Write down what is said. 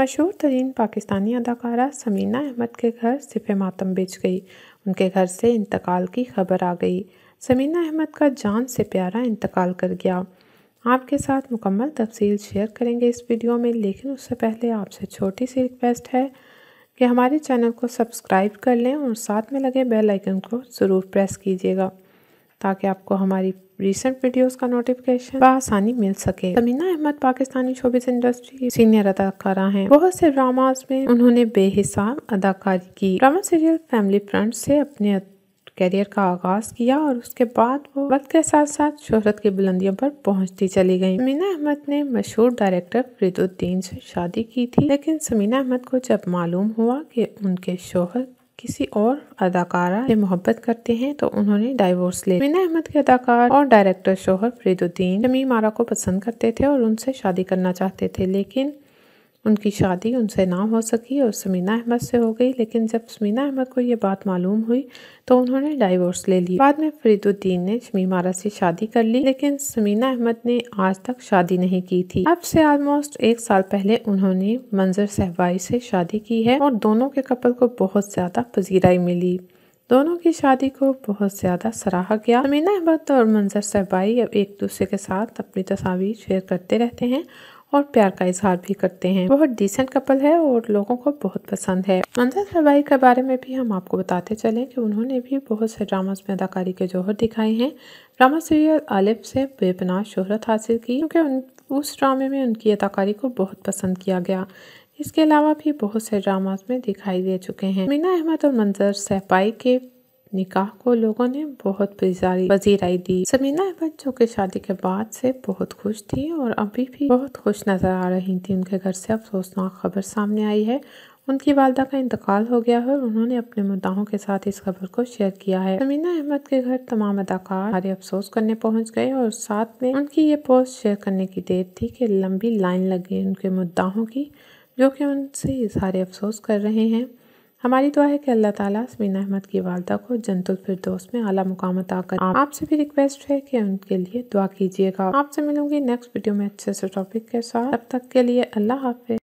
मशहूर तरीन पाकिस्तानी अदाकारा समीना अहमद के घर सिफ मातम बेच गई उनके घर से इंतकाल की खबर आ गई समीना अहमद का जान से प्यारा इंतकाल कर गया आपके साथ मुकम्मल तफसील शेयर करेंगे इस वीडियो में लेकिन उससे पहले आपसे छोटी सी रिक्वेस्ट है कि हमारे चैनल को सब्सक्राइब कर लें और साथ में लगे बेल आइकन को ज़रूर प्रेस कीजिएगा ताकि आपको हमारी रिसेंट वीडियोस का नोटिफिकेशन आसानी मिल सके Sameena Ahmed Pakistani showbiz industry senior अदाकारा हैं बहुत से ड्रामास में उन्होंने बेहिसाब अदाकारी की ड्रामा सीरियल फैमिली फ्रंट से अपने कैरियर का आगाज किया और उसके बाद वो वक्त के साथ साथ शोहरत की बुलंदियों पर पहुंचती चली गई समीना अहमद ने मशहूर डायरेक्टर फरीदुद्दीन से शादी की थी लेकिन समीना अहमद को जब मालूम हुआ कि उनके शोहर किसी और अदाकारा से मोहब्बत करते हैं तो उन्होंने डाइवोर्स ले मीना अहमद के अदाकार और डायरेक्टर शोहर फरीदुद्दीन जमी मारा को पसंद करते थे और उनसे शादी करना चाहते थे लेकिन उनकी शादी उनसे ना हो सकी और समीना अहमद से हो गई लेकिन जब समीना अहमद को ये बात मालूम हुई तो उन्होंने डाइवोर्स ले लिया बाद में फरीदुद्दीन ने शमीम से शादी कर ली लेकिन समीना अहमद ने आज तक शादी नहीं की थी अब से ऑलमोस्ट एक साल पहले उन्होंने मंजर सहवाई से शादी की है और दोनों के कपल को बहुत ज्यादा पजीराई मिली दोनों की शादी को बहुत ज़्यादा सराहा गया समीना अहमद और मंजर सहबाई अब एक दूसरे के साथ अपनी तस्वीर शेयर करते रहते हैं और प्यार का इजहार भी करते हैं बहुत डिसेंट कपल है और लोगों को बहुत पसंद है मंजर सरवाई के बारे में भी हम आपको बताते चलें कि उन्होंने भी बहुत से ड्रामास में अदाकारी के जौहर दिखाए हैं ड्रामा सीरियल आलिफ से बेपना शोहरत हासिल की क्योंकि उन उस ड्रामे में उनकी अदाकारी को बहुत पसंद किया गया इसके अलावा भी बहुत से ड्रामास में दिखाई दे चुके हैं मीना अहमद और मंजर सहपाई के निकाह को लोगों ने बहुत पजीराई दी समीना अहमद जो की शादी के बाद से बहुत खुश थी और अभी भी बहुत खुश नजर आ रही थी उनके घर से अफसोसनाक खबर सामने आई है उनकी वालदा का इंतकाल हो गया है और उन्होंने अपने मुद्दाओं के साथ इस खबर को शेयर किया है समीना अहमद के घर तमाम अदाकार हमारे अफसोस करने पहुंच गए और साथ में उनकी ये पोस्ट शेयर करने की देर थी कि लंबी लाइन लगी उनके मुद्दाओं की जो कि उनसे सारे अफसोस कर रहे हैं हमारी दुआ है कि अल्लाह ताला असमीन अहमद की वालदा को फिर फिरदोस में आला मुकाम आकर कर आपसे भी रिक्वेस्ट है कि उनके लिए दुआ कीजिएगा आपसे मिलूंगी नेक्स्ट वीडियो में अच्छे से टॉपिक के साथ अब तक के लिए अल्लाह हाफिज